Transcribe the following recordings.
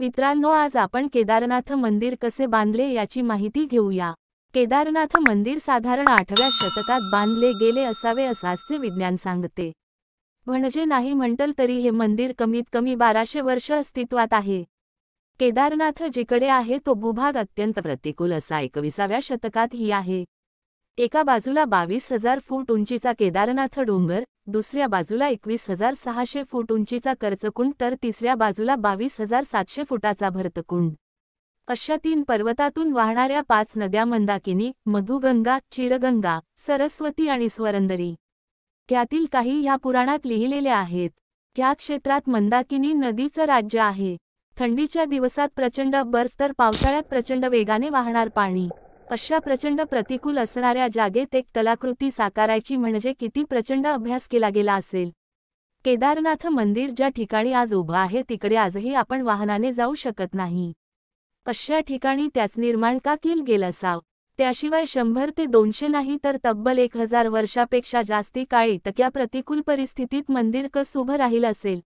मित्रांनो आज आपण केदारनाथ मंदिर कसे बांधले याची माहिती घेऊया केदारनाथ मंदिर साधारण आठव्या शतकात बांधले गेले असावे असाचे विज्ञान सांगते म्हणजे नाही म्हणतल तरी हे मंदिर कमीत कमी बाराशे वर्ष अस्तित्वात आहे केदारनाथ जिकडे आहे तो भूभाग अत्यंत प्रतिकूल असा एकविसाव्या शतकात ही आहे एका बाजूला बावीस हजार फूट उंचीचा केदारनाथ डोंगर दुसऱ्या बाजूला एकवीस हजार सहाशे फूट उंचीचा कर्चकुंड तर तिसऱ्या बाजूला बावीस हजार सातशे फुटाचा भरतकुंड अशा तीन पर्वतातून वाहणाऱ्या पाच नद्या मंदाकिनी मधुगंगा चिरगंगा सरस्वती आणि स्वरंदरी त्यातील काही ह्या पुराणात लिहिलेल्या आहेत त्या क्षेत्रात मंदाकिनी नदीचं राज्य आहे थंडीच्या दिवसात प्रचंड बर्फ तर पावसाळ्यात प्रचंड वेगाने वाहणार पाणी अशा प्रचंड प्रतिकूल असणाऱ्या जागेत एक कलाकृती साकारायची म्हणजे किती प्रचंड अभ्यास केला गेला असेल केदारनाथ मंदिर ज्या ठिकाणी आज उभं आहे तिकडे आजही आपण वाहनाने जाऊ शकत नाही अशा ठिकाणी त्याच निर्माण का केल गेल असाव त्याशिवाय शंभर ते दोनशे नाही तर तब्बल एक हजार वर्षापेक्षा जास्ती काळी तक्या प्रतिकूल परिस्थितीत मंदिर कस उभं राहील असेल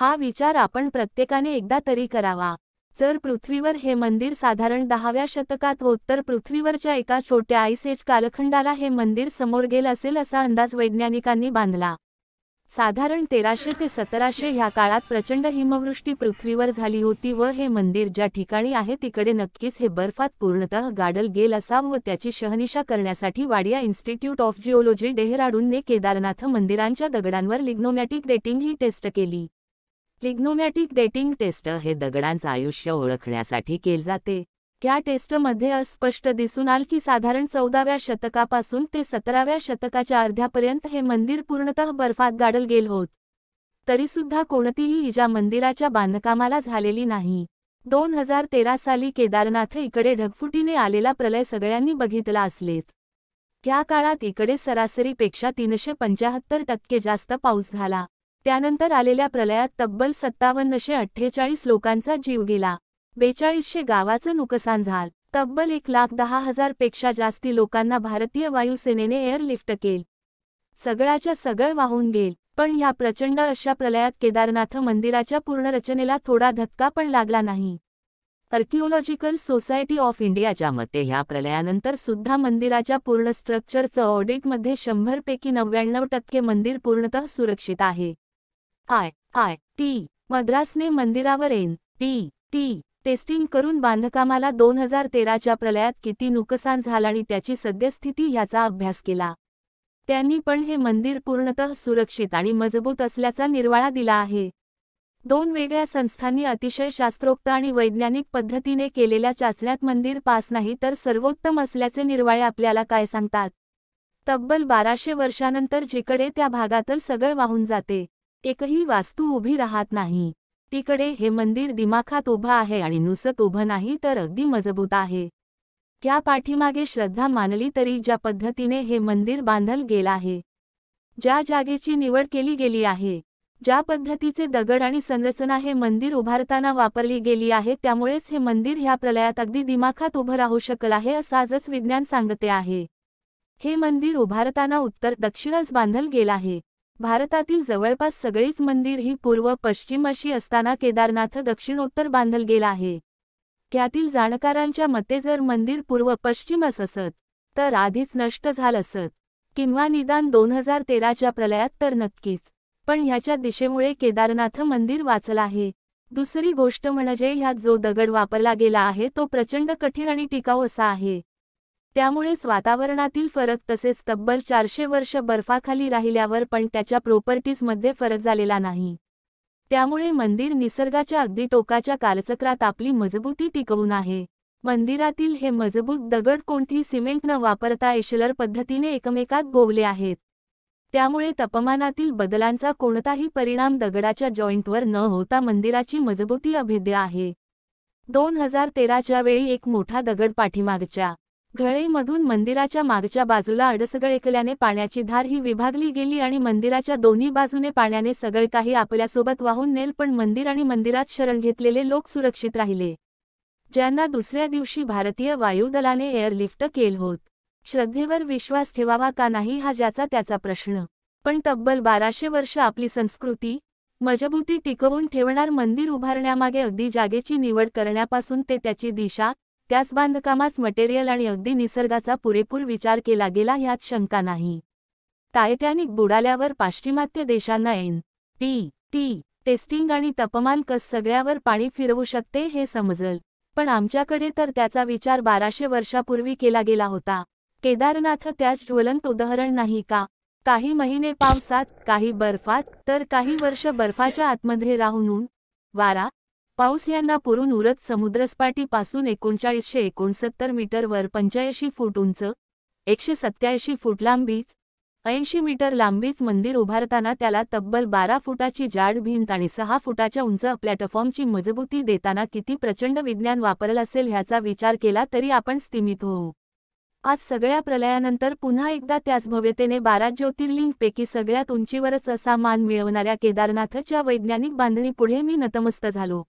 हा विचार आपण प्रत्येकाने एकदा तरी करावा जर पृथ्वीवर हे मंदिर साधारण दहाव्या शतकात व उत्तर पृथ्वीवरच्या एका छोट्या आईसेज कालखंडाला हे मंदिर समोर गेल असेल असा अंदाज वैज्ञानिकांनी बांधला साधारण तेराशे ते सतराशे ह्या काळात प्रचंड हिमवृष्टी पृथ्वीवर झाली होती व हे मंदिर ज्या ठिकाणी आहे तिकडे नक्कीच हे बर्फात पूर्णतः गाडल गेल असा व त्याची शहनिशा करण्यासाठी वाडिया इन्स्टिट्यूट ऑफ जिओलॉजी डेहराडूनने केदारनाथ मंदिरांच्या दगडांवर लिग्नोमॅटिक डेटिंग ही टेस्ट केली लिग्नोमॅटिक डेटिंग टेस्ट हे दगडांचं आयुष्य ओळखण्यासाठी केले जाते त्या टेस्टमध्ये अस्पष्ट दिसून आल की साधारण चौदाव्या शतकापासून ते सतराव्या शतकाच्या अर्ध्यापर्यंत हे मंदिर पूर्णतः बर्फात गाडल गेल होत तरीसुद्धा कोणतीही इजा मंदिराच्या बांधकामाला झालेली नाही दोन हजार तेरा साली केदारनाथ इकडे ढगफुटीने आलेला प्रलय सगळ्यांनी बघितला असलेच त्या काळात इकडे सरासरीपेक्षा तीनशे पंच्याहत्तर टक्के जास्त पाऊस झाला त्यानंतर आलेल्या प्रलयात तब्बल सत्तावन्नशे अठ्ठेचाळीस लोकांचा जीव गेला बेचाळीसशे गावाचं नुकसान झाल तब्बल एक लाख दहा हजार पेक्षा जास्ती लोकांना भारतीय वायुसेनेने एअरलिफ्ट केल सगळ्याच्या सगळं वाहून गेल पण ह्या प्रचंड अशा प्रलयात केदारनाथ मंदिराच्या पूर्ण रचनेला थोडा धक्का पण लागला नाही आर्किओलॉजिकल सोसायटी ऑफ इंडियाच्या मते ह्या प्रलयानंतर सुद्धा मंदिराच्या पूर्ण स्ट्रक्चरचं ऑडिटमध्ये शंभरपैकी नव्याण्णव टक्के मंदिर पूर्णतः सुरक्षित आहे आय आय टी मद्रासने मंदिरावर एन टी टी टेस्टिंग करून बांधकामाला दोन हजार तेराच्या प्रलयात किती नुकसान झालं आणि त्याची सद्यस्थिती ह्याचा अभ्यास केला त्यांनी पण हे मंदिर पूर्णतः सुरक्षित आणि मजबूत असल्याचा निर्वाळा दिला आहे दोन वेगळ्या संस्थांनी अतिशय शास्त्रोक्त आणि वैज्ञानिक पद्धतीने केलेल्या चाचण्यात मंदिर पास नाही तर सर्वोत्तम असल्याचे निर्वाळे आपल्याला काय सांगतात तब्बल बाराशे वर्षानंतर जिकडे त्या भागातल सगळं वाहून जाते एकही वास्तू उभी राहत नाही तिकडे हे मंदिर दिमाखात उभं आहे आणि नुसत उभं नाही तर अगदी मजबूत आहे क्या पाठीमागे श्रद्धा मानली तरी ज्या पद्धतीने हे मंदिर बांधल गेलं आहे ज्या जागेची निवड केली गेली आहे ज्या पद्धतीचे दगड आणि संरचना हे मंदिर उभारताना वापरली गेली आहे त्यामुळेच हे मंदिर ह्या प्रलयात अगदी दिमाखात उभं राहू शकल आहे असं आजच विज्ञान सांगते आहे हे मंदिर उभारताना उत्तर दक्षिणच बांधल गेलं आहे भारतातील जवळपास सगळीच मंदिर ही पूर्व पश्चिम अशी असताना केदारनाथ दक्षिणोत्तर बांधल गेला आहे त्यातील जाणकारांच्या मते जर मंदिर पूर्व पश्चिमच असत तर आधीच नष्ट झालं असत किंवा निदान दोन हजार तेराच्या प्रलयात तर नक्कीच पण ह्याच्या दिशेमुळे केदारनाथ मंदिर वाचलं आहे दुसरी गोष्ट म्हणजे ह्यात जो दगड वापरला गेला आहे तो प्रचंड कठीण आणि टिकाऊ असा आहे त्यामुळेच वातावरणातील फरक तसेच तब्बल चारशे वर्ष बर्फाखाली राहिल्यावर पण त्याच्या प्रॉपर्टीजमध्ये फरक झालेला नाही त्यामुळे मंदिर निसर्गाच्या अगदी टोकाच्या कालचक्रात आपली मजबूती टिकवून आहे मंदिरातील हे मजबूत दगड कोणती सिमेंट न वापरता एशलर पद्धतीने एकमेकात गोवले आहेत त्यामुळे तापमानातील बदलांचा कोणताही परिणाम दगडाच्या जॉईंटवर न होता मंदिराची मजबूती अभेद्य आहे दोन हजार तेराच्या वेळी एक मोठा दगड पाठीमागच्या घळेमधून मंदिराच्या मागच्या बाजूला अडसगळेकल्याने पाण्याची धार ही विभागली गेली आणि मंदिराच्या दोन्ही बाजूने पाण्याने सगळे काही आपल्यासोबत वाहून नेल पण मंदिर आणि मंदिरात शरण घेतलेले लोक सुरक्षित राहिले ज्यांना दुसऱ्या दिवशी भारतीय वायुदलाने एअरलिफ्ट केल होत श्रद्धेवर विश्वास ठेवावा का नाही हा ज्याचा त्याचा प्रश्न पण तब्बल बाराशे वर्ष आपली संस्कृती मजबूती टिकवून ठेवणार मंदिर उभारण्यामागे अगदी जागेची निवड करण्यापासून ते त्याची दिशा त्यास बांधकामास मटेरियल आणि अगदी निसर्गाचा पुरेपूर विचार केला गेला ह्यात शंका नाही टायटॅनिक बुडाल्यावर पाश्चिमात्य देशांना एन टी टी टेस्टिंग आणि तपमान कस सगळ्यावर पाणी फिरवू शकते हे समजल पण आमच्याकडे तर त्याचा विचार बाराशे वर्षापूर्वी केला गेला होता केदारनाथ त्याच ज्वलंत उदाहरण नाही का काही महिने पावसात काही बर्फात तर काही वर्ष बर्फाच्या आतमध्ये राहून वारा पाऊस यांना पुरून उरत समुद्रसपाटीपासून एकोणचाळीसशे एकोणसत्तर मीटरवर पंच्याऐंशी फूट उंच एकशे सत्याऐंशी फूट लांबीच ऐंशी मीटर लांबीच मंदिर उभारताना त्याला तब्बल बारा फुटाची जाड भिंत आणि सहा फुटाच्या उंच प्लॅटफॉर्मची मजबूती देताना किती प्रचंड विज्ञान वापरलं असेल ह्याचा विचार केला तरी आपण स्थिमित होऊ आज सगळ्या प्रलयानंतर पुन्हा एकदा त्याच भव्यतेने बारा ज्योतिर्लिंगपैकी सगळ्यात उंचीवरच असा मान मिळवणाऱ्या केदारनाथच्या वैज्ञानिक बांधणीपुढे मी नतमस्त झालो